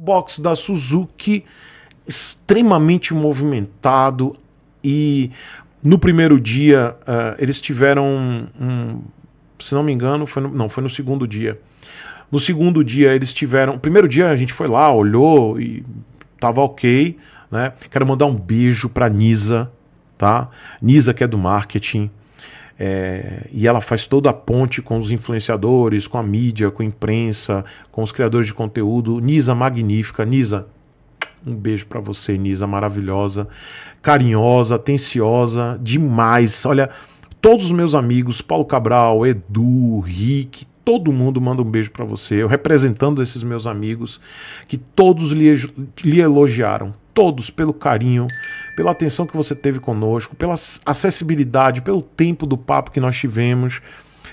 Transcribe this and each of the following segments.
box da Suzuki extremamente movimentado e no primeiro dia uh, eles tiveram um, um, se não me engano foi no, não foi no segundo dia no segundo dia eles tiveram primeiro dia a gente foi lá olhou e tava ok né quero mandar um beijo para Nisa tá Nisa que é do marketing é, e ela faz toda a ponte com os influenciadores, com a mídia, com a imprensa, com os criadores de conteúdo. Nisa magnífica. Nisa, um beijo para você, Nisa, maravilhosa, carinhosa, atenciosa, demais. Olha, todos os meus amigos, Paulo Cabral, Edu, Rick, todo mundo manda um beijo para você. Eu representando esses meus amigos que todos lhe, lhe elogiaram, todos pelo carinho, pela atenção que você teve conosco, pela acessibilidade, pelo tempo do papo que nós tivemos,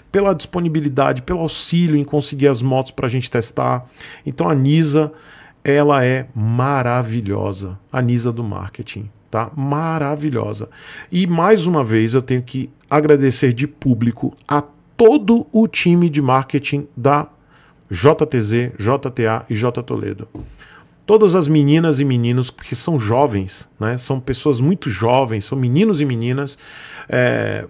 pela disponibilidade, pelo auxílio em conseguir as motos para a gente testar. Então a Nisa, ela é maravilhosa, a Nisa do marketing, tá? Maravilhosa. E mais uma vez eu tenho que agradecer de público a todo o time de marketing da JTZ, JTA e J Toledo todas as meninas e meninos, porque são jovens, né? são pessoas muito jovens, são meninos e meninas, é,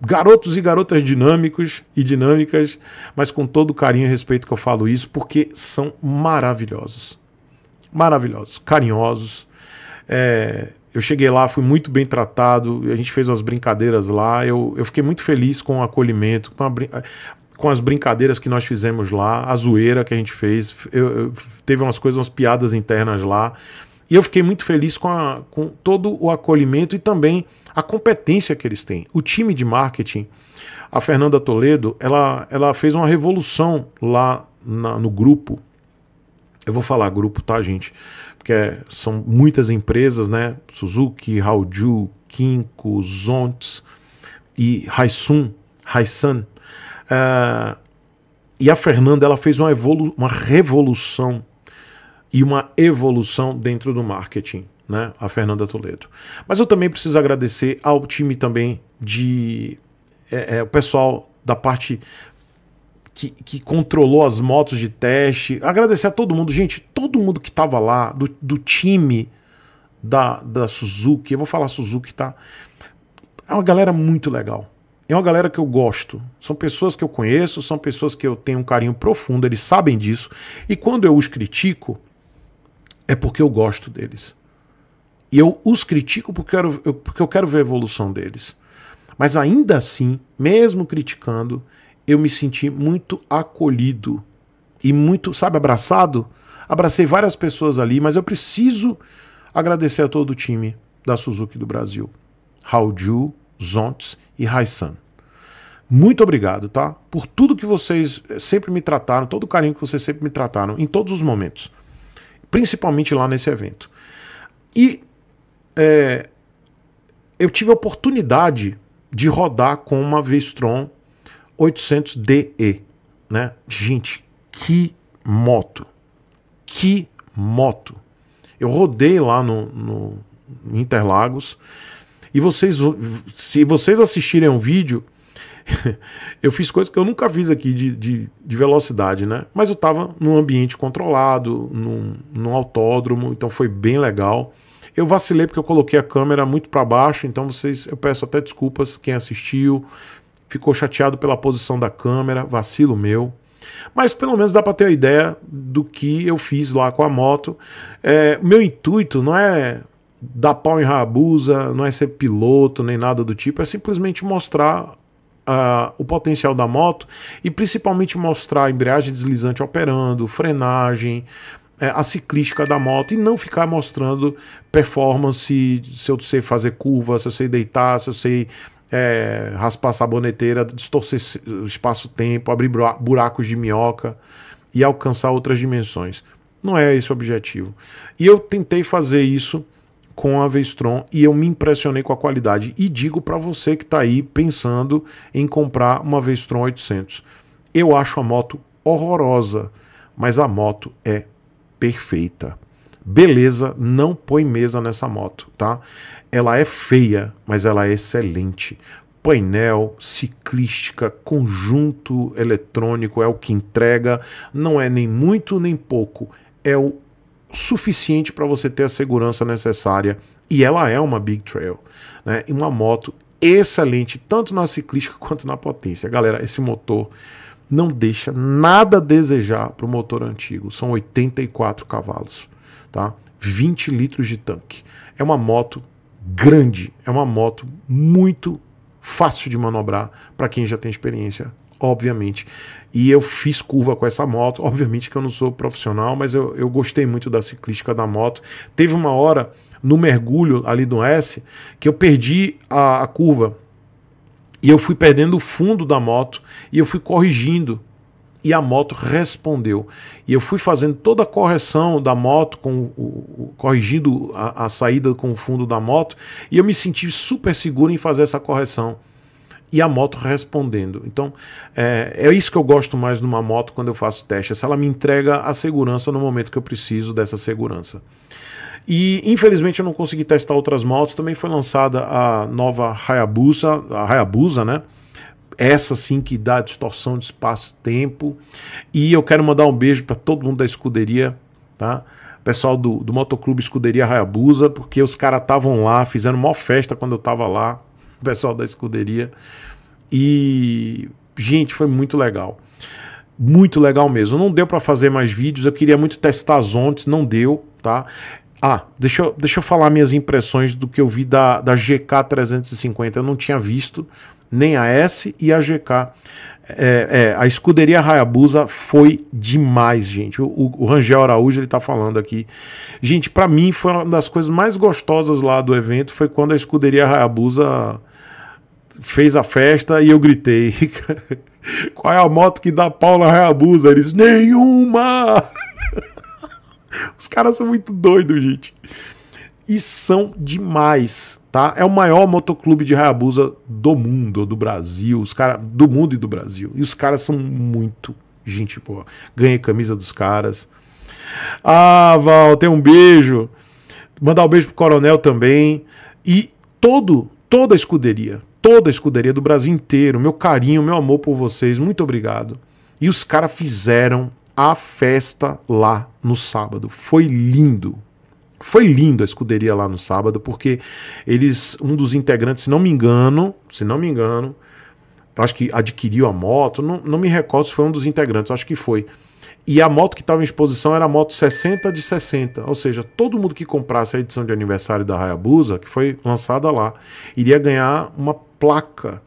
garotos e garotas dinâmicos e dinâmicas, mas com todo carinho e respeito que eu falo isso, porque são maravilhosos. Maravilhosos, carinhosos. É, eu cheguei lá, fui muito bem tratado, a gente fez umas brincadeiras lá, eu, eu fiquei muito feliz com o acolhimento. Com a, com as brincadeiras que nós fizemos lá, a zoeira que a gente fez, eu, eu, teve umas coisas, umas piadas internas lá. E eu fiquei muito feliz com, a, com, todo o acolhimento e também a competência que eles têm. O time de marketing, a Fernanda Toledo, ela, ela fez uma revolução lá na, no grupo. Eu vou falar grupo, tá, gente? Porque é, são muitas empresas, né? Suzuki, Haoju, Kinko, Zontz e Raisun, Raisan Uh, e a Fernanda ela fez uma, uma revolução e uma evolução dentro do marketing, né? A Fernanda Toledo. Mas eu também preciso agradecer ao time também de é, é, o pessoal da parte que, que, controlou as motos de teste. Agradecer a todo mundo, gente, todo mundo que estava lá, do, do time da, da Suzuki. Eu vou falar Suzuki, tá? É uma galera muito legal é uma galera que eu gosto. São pessoas que eu conheço, são pessoas que eu tenho um carinho profundo, eles sabem disso. E quando eu os critico, é porque eu gosto deles. E eu os critico porque eu quero, eu, porque eu quero ver a evolução deles. Mas ainda assim, mesmo criticando, eu me senti muito acolhido e muito, sabe, abraçado. Abracei várias pessoas ali, mas eu preciso agradecer a todo o time da Suzuki do Brasil. Raul Ju, Zontes e Raissan. Muito obrigado, tá? Por tudo que vocês eh, sempre me trataram, todo o carinho que vocês sempre me trataram, em todos os momentos. Principalmente lá nesse evento. E é, eu tive a oportunidade de rodar com uma V-Strom 800DE. Né? Gente, que moto! Que moto! Eu rodei lá no, no Interlagos e vocês, se vocês assistirem um vídeo, eu fiz coisas que eu nunca fiz aqui de, de, de, velocidade, né? Mas eu tava num ambiente controlado, num, num autódromo, então foi bem legal. Eu vacilei porque eu coloquei a câmera muito para baixo, então vocês, eu peço até desculpas quem assistiu, ficou chateado pela posição da câmera, vacilo meu. Mas pelo menos dá para ter a ideia do que eu fiz lá com a moto. É, meu intuito não é dar pau em rabusa, não é ser piloto nem nada do tipo, é simplesmente mostrar uh, o potencial da moto e principalmente mostrar a embreagem deslizante operando, frenagem, é, a ciclística da moto e não ficar mostrando performance, se eu sei fazer curva, se eu sei deitar, se eu sei é, raspar saboneteira, distorcer espaço-tempo, abrir buracos de minhoca e alcançar outras dimensões. Não é esse o objetivo. E eu tentei fazer isso com a Vestron e eu me impressionei com a qualidade. E digo para você que está aí pensando em comprar uma Vestron 800. Eu acho a moto horrorosa, mas a moto é perfeita. Beleza, não põe mesa nessa moto, tá? Ela é feia, mas ela é excelente. Painel, ciclística, conjunto eletrônico é o que entrega, não é nem muito nem pouco, é o suficiente para você ter a segurança necessária. E ela é uma Big Trail, né? E uma moto excelente, tanto na ciclística quanto na potência. Galera, esse motor não deixa nada a desejar para o motor antigo. São 84 cavalos, tá? 20 litros de tanque. É uma moto grande, é uma moto muito fácil de manobrar para quem já tem experiência obviamente. E eu fiz curva com essa moto. Obviamente que eu não sou profissional, mas eu, eu gostei muito da ciclística da moto. Teve uma hora no mergulho ali do S que eu perdi a, a curva. E eu fui perdendo o fundo da moto e eu fui corrigindo e a moto respondeu. E eu fui fazendo toda a correção da moto, com o, corrigindo a, a, saída com o fundo da moto, e eu me senti super seguro em fazer essa correção e a moto respondendo. Então, é, é, isso que eu gosto mais numa moto quando eu faço teste. É se ela me entrega a segurança no momento que eu preciso dessa segurança. E infelizmente eu não consegui testar outras motos. Também foi lançada a nova Hayabusa, a Hayabusa, né? Essa sim que dá distorção de espaço-tempo. E eu quero mandar um beijo para todo mundo da escuderia, tá? Pessoal do, do Motoclube Escuderia Hayabusa, porque os caras estavam lá, fizeram uma festa quando eu tava lá o pessoal da escuderia. E, gente, foi muito legal. Muito legal mesmo. Não deu para fazer mais vídeos, eu queria muito testar as ontes, não deu, tá? Ah, deixa eu, deixa eu falar minhas impressões do que eu vi da, da GK 350. Eu não tinha visto nem a S e a GK é, é, a escuderia Hayabusa foi demais, gente. O, o Rangel Araújo ele tá falando aqui. Gente, para mim foi uma das coisas mais gostosas lá do evento foi quando a escuderia Hayabusa fez a festa e eu gritei: "Qual é a moto que dá pau na Hayabusa?" Eles: "Nenhuma!" Os caras são muito doidos, gente e são demais, tá? É o maior motoclube de Hayabusa do mundo, do Brasil, os cara do mundo e do Brasil. E os caras são muito gente boa. Ganhei camisa dos caras. Ah, Val, tem um beijo. Mandar um beijo pro Coronel também e todo toda a escuderia, toda a escuderia do Brasil inteiro. Meu carinho, meu amor por vocês. Muito obrigado. E os caras fizeram a festa lá no sábado. Foi lindo foi lindo a escuderia lá no sábado, porque eles, um dos integrantes, se não me engano, se não me engano, acho que adquiriu a moto, não, não me recordo se foi um dos integrantes, acho que foi. E a moto que estava em exposição era a moto 60 de 60, ou seja, todo mundo que comprasse a edição de aniversário da Hayabusa, que foi lançada lá, iria ganhar uma placa.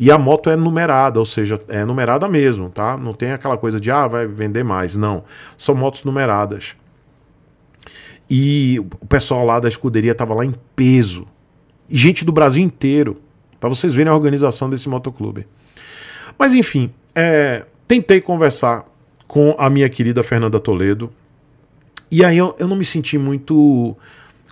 E a moto é numerada, ou seja, é numerada mesmo, tá? Não tem aquela coisa de ah, vai vender mais, não. São motos numeradas. E o pessoal lá da escuderia estava lá em peso. E gente do Brasil inteiro. Para vocês verem a organização desse motoclube. Mas enfim, é, tentei conversar com a minha querida Fernanda Toledo. E aí eu, eu não me senti muito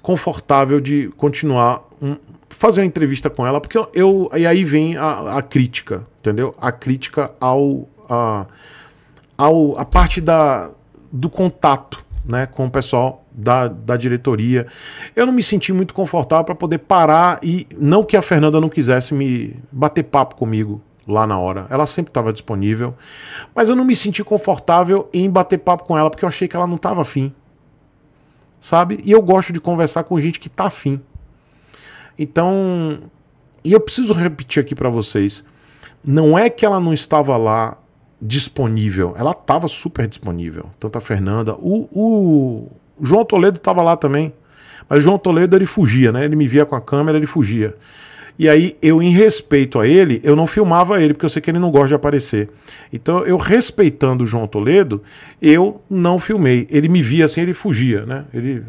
confortável de continuar um, fazer uma entrevista com ela, porque eu, eu e aí vem a, a, crítica, entendeu? A crítica ao a, ao a parte da do contato né, com o pessoal da, da diretoria. Eu não me senti muito confortável para poder parar e não que a Fernanda não quisesse me bater papo comigo lá na hora. Ela sempre estava disponível, mas eu não me senti confortável em bater papo com ela porque eu achei que ela não estava afim, sabe? E eu gosto de conversar com gente que está afim. Então, e eu preciso repetir aqui para vocês, não é que ela não estava lá disponível. Ela estava super disponível. Tanto a Fernanda. O, o João Toledo estava lá também. Mas o João Toledo ele fugia, né? Ele me via com a câmera, ele fugia. E aí, eu, em respeito a ele, eu não filmava ele, porque eu sei que ele não gosta de aparecer. Então, eu respeitando o João Toledo, eu não filmei. Ele me via assim, ele fugia, né? Ele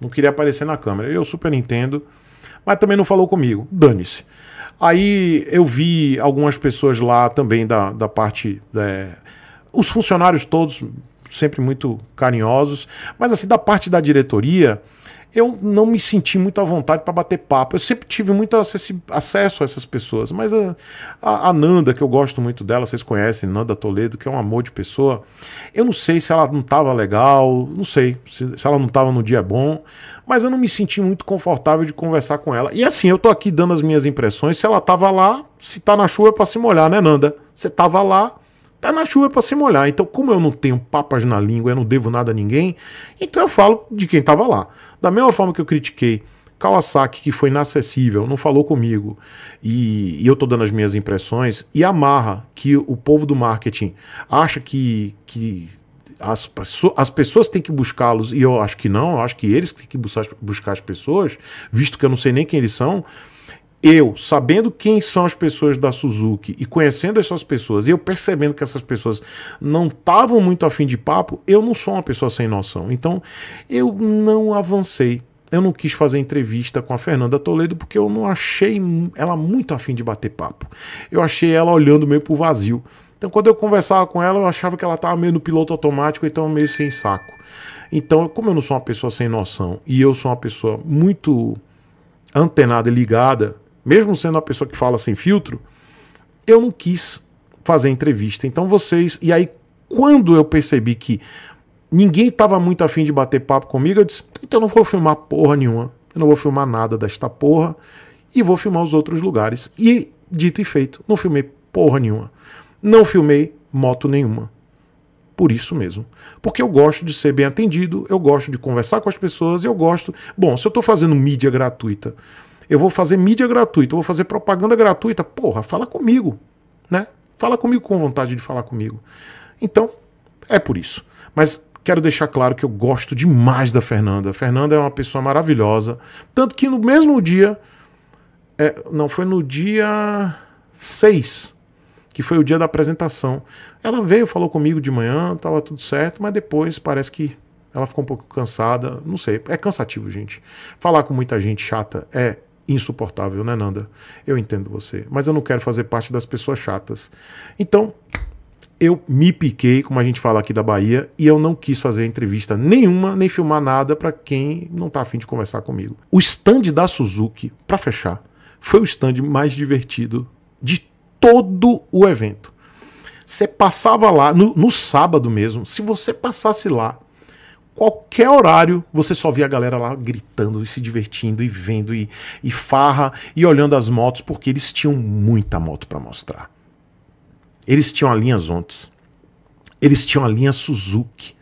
não queria aparecer na câmera. Eu super entendo, mas também não falou comigo. Dane-se. Aí eu vi algumas pessoas lá também da, da parte. É, os funcionários todos sempre muito carinhosos, mas assim, da parte da diretoria eu não me senti muito à vontade para bater papo. Eu sempre tive muito acesso a essas pessoas, mas a, a, a, Nanda, que eu gosto muito dela, vocês conhecem, Nanda Toledo, que é um amor de pessoa. Eu não sei se ela não estava legal, não sei se, se ela não estava no dia bom, mas eu não me senti muito confortável de conversar com ela. E assim, eu tô aqui dando as minhas impressões. Se ela estava lá, se tá na chuva é para se molhar, né, Nanda? Você estava lá, tá na chuva para se molhar. Então, como eu não tenho papas na língua, eu não devo nada a ninguém, então eu falo de quem estava lá. Da mesma forma que eu critiquei Kawasaki, que foi inacessível, não falou comigo, e, e eu tô dando as minhas impressões, e amarra que o povo do marketing acha que, que as, as pessoas têm que buscá-los, e eu acho que não, eu acho que eles têm que buscar as pessoas, visto que eu não sei nem quem eles são eu, sabendo quem são as pessoas da Suzuki e conhecendo essas pessoas, eu percebendo que essas pessoas não estavam muito afim de papo, eu não sou uma pessoa sem noção. Então, eu não avancei. Eu não quis fazer entrevista com a Fernanda Toledo porque eu não achei ela muito afim de bater papo. Eu achei ela olhando meio pro vazio. Então, quando eu conversava com ela, eu achava que ela estava meio no piloto automático, então meio sem saco. Então, como eu não sou uma pessoa sem noção e eu sou uma pessoa muito antenada e ligada mesmo sendo uma pessoa que fala sem filtro, eu não quis fazer entrevista. Então vocês. E aí, quando eu percebi que ninguém estava muito afim de bater papo comigo, eu disse: então eu não vou filmar porra nenhuma. Eu não vou filmar nada desta porra. E vou filmar os outros lugares. E, dito e feito, não filmei porra nenhuma. Não filmei moto nenhuma. Por isso mesmo. Porque eu gosto de ser bem atendido, eu gosto de conversar com as pessoas, eu gosto. Bom, se eu estou fazendo mídia gratuita eu vou fazer mídia gratuita, eu vou fazer propaganda gratuita. Porra, fala comigo, né? Fala comigo com vontade de falar comigo. Então, é por isso. Mas quero deixar claro que eu gosto demais da Fernanda. A Fernanda é uma pessoa maravilhosa. Tanto que no mesmo dia. É, não, foi no dia 6, que foi o dia da apresentação. Ela veio, falou comigo de manhã, tava tudo certo, mas depois parece que ela ficou um pouco cansada. Não sei, é cansativo, gente. Falar com muita gente chata é insuportável, né, Nanda? Eu entendo você, mas eu não quero fazer parte das pessoas chatas. Então, eu me piquei, como a gente fala aqui da Bahia, e eu não quis fazer entrevista nenhuma, nem filmar nada para quem não tá afim de conversar comigo. O stand da Suzuki, para fechar, foi o stand mais divertido de todo o evento. Você passava lá, no, no sábado mesmo, se você passasse lá qualquer horário, você só via a galera lá gritando e se divertindo e vendo e, e farra e olhando as motos, porque eles tinham muita moto para mostrar. Eles tinham a linha Zontes, eles tinham a linha Suzuki.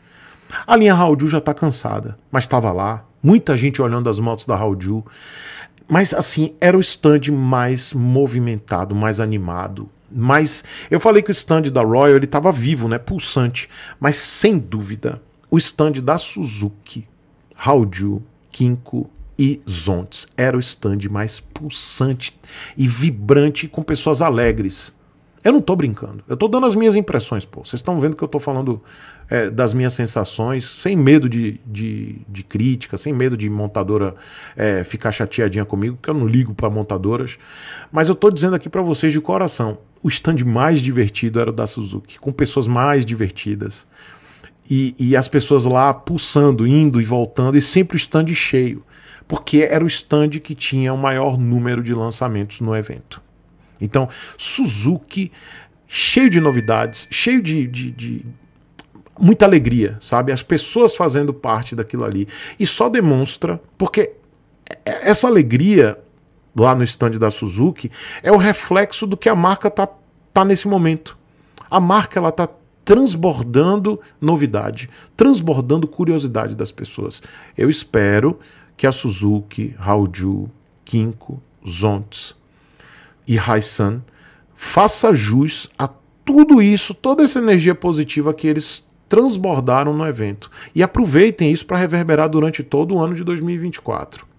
A linha Raulju já tá cansada, mas estava lá. Muita gente olhando as motos da Raulju. Mas assim, era o stand mais movimentado, mais animado, mas eu falei que o stand da Royal ele estava vivo, né, pulsante, mas sem dúvida o stand da Suzuki, Haudio, Kinko e Zontes. Era o stand mais pulsante e vibrante com pessoas alegres. Eu não estou brincando. Eu estou dando as minhas impressões, pô. Vocês estão vendo que eu estou falando é, das minhas sensações, sem medo de, de, de crítica, sem medo de montadora é, ficar chateadinha comigo, porque eu não ligo para montadoras. Mas eu estou dizendo aqui para vocês de coração: o stand mais divertido era o da Suzuki, com pessoas mais divertidas e, e as pessoas lá pulsando, indo e voltando, e sempre o stand cheio, porque era o stand que tinha o maior número de lançamentos no evento. Então, Suzuki, cheio de novidades, cheio de, de, de muita alegria, sabe? As pessoas fazendo parte daquilo ali. E só demonstra, porque essa alegria lá no stand da Suzuki é o reflexo do que a marca tá, tá nesse momento. A marca ela tá transbordando novidade, transbordando curiosidade das pessoas. Eu espero que a Suzuki, Raoju, Kinko, Zontes e Raisan faça jus a tudo isso, toda essa energia positiva que eles transbordaram no evento. E aproveitem isso para reverberar durante todo o ano de 2024.